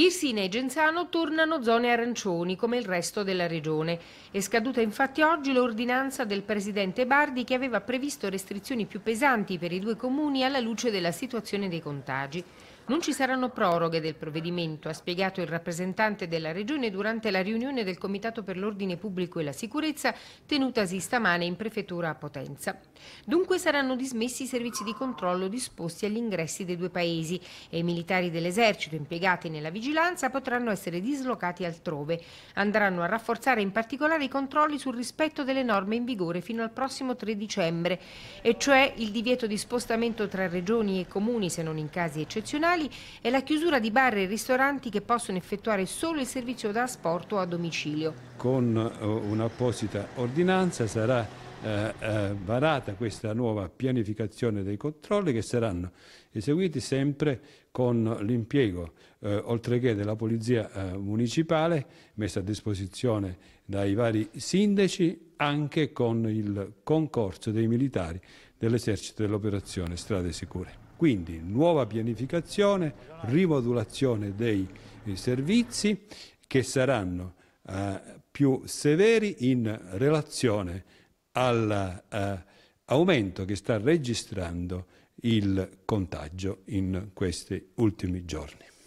Irsina e Genzano tornano zone arancioni come il resto della regione. È scaduta infatti oggi l'ordinanza del presidente Bardi che aveva previsto restrizioni più pesanti per i due comuni alla luce della situazione dei contagi. Non ci saranno proroghe del provvedimento, ha spiegato il rappresentante della Regione durante la riunione del Comitato per l'Ordine Pubblico e la Sicurezza tenutasi stamane in prefettura a Potenza. Dunque saranno dismessi i servizi di controllo disposti agli ingressi dei due paesi e i militari dell'esercito impiegati nella vigilanza potranno essere dislocati altrove. Andranno a rafforzare in particolare i controlli sul rispetto delle norme in vigore fino al prossimo 3 dicembre, e cioè il divieto di spostamento tra regioni e comuni se non in casi eccezionali locali e la chiusura di bar e ristoranti che possono effettuare solo il servizio da asporto a domicilio. Con eh, un'apposita ordinanza sarà eh, eh, varata questa nuova pianificazione dei controlli che saranno eseguiti sempre con l'impiego eh, oltre che della polizia eh, municipale messa a disposizione dai vari sindaci anche con il concorso dei militari dell'esercito dell'operazione Strade Sicure. Quindi nuova pianificazione, rimodulazione dei eh, servizi che saranno eh, più severi in relazione all'aumento eh, che sta registrando il contagio in questi ultimi giorni.